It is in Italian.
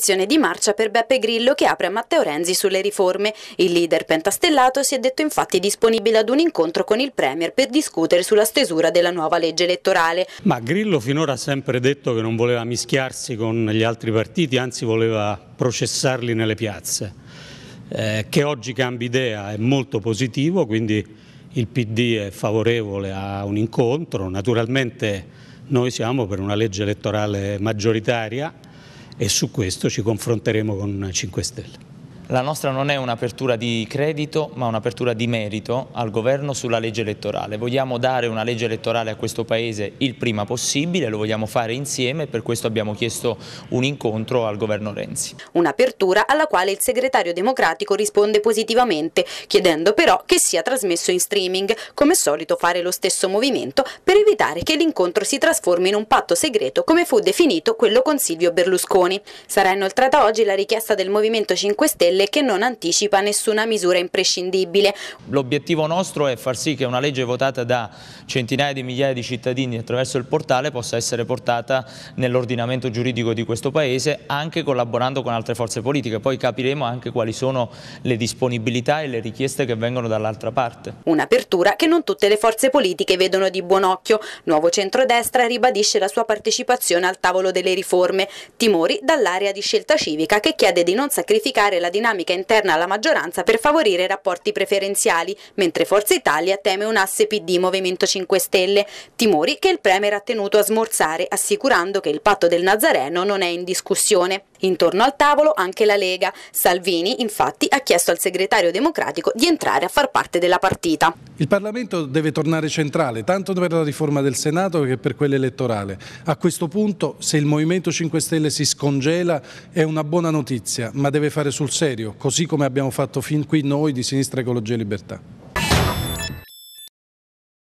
versione di marcia per Beppe Grillo che apre a Matteo Renzi sulle riforme. Il leader pentastellato si è detto infatti disponibile ad un incontro con il Premier per discutere sulla stesura della nuova legge elettorale. Ma Grillo finora ha sempre detto che non voleva mischiarsi con gli altri partiti, anzi voleva processarli nelle piazze. Eh, che oggi cambi idea è molto positivo, quindi il PD è favorevole a un incontro. Naturalmente noi siamo per una legge elettorale maggioritaria e su questo ci confronteremo con 5 Stelle. La nostra non è un'apertura di credito ma un'apertura di merito al governo sulla legge elettorale. Vogliamo dare una legge elettorale a questo Paese il prima possibile, lo vogliamo fare insieme e per questo abbiamo chiesto un incontro al governo Renzi. Un'apertura alla quale il segretario democratico risponde positivamente, chiedendo però che sia trasmesso in streaming, come solito fare lo stesso movimento per evitare che l'incontro si trasformi in un patto segreto come fu definito quello con Silvio Berlusconi. Sarà inoltrata oggi la richiesta del Movimento 5 Stelle mille che non anticipa nessuna misura imprescindibile. L'obiettivo nostro è far sì che una legge votata da centinaia di migliaia di cittadini attraverso il portale possa essere portata nell'ordinamento giuridico di questo Paese anche collaborando con altre forze politiche. Poi capiremo anche quali sono le disponibilità e le richieste che vengono dall'altra parte. Un'apertura che non tutte le forze politiche vedono di buon occhio. Nuovo Centrodestra ribadisce la sua partecipazione al tavolo delle riforme. Timori dall'area di scelta civica che chiede di non sacrificare la dinamica dinamica interna alla maggioranza per favorire rapporti preferenziali, mentre Forza Italia teme un asse PD Movimento 5 Stelle, timori che il Premier ha tenuto a smorzare assicurando che il patto del Nazareno non è in discussione. Intorno al tavolo anche la Lega. Salvini infatti ha chiesto al segretario democratico di entrare a far parte della partita. Il Parlamento deve tornare centrale tanto per la riforma del Senato che per quella elettorale. A questo punto se il Movimento 5 Stelle si scongela è una buona notizia ma deve fare sul serio così come abbiamo fatto fin qui noi di Sinistra Ecologia e Libertà.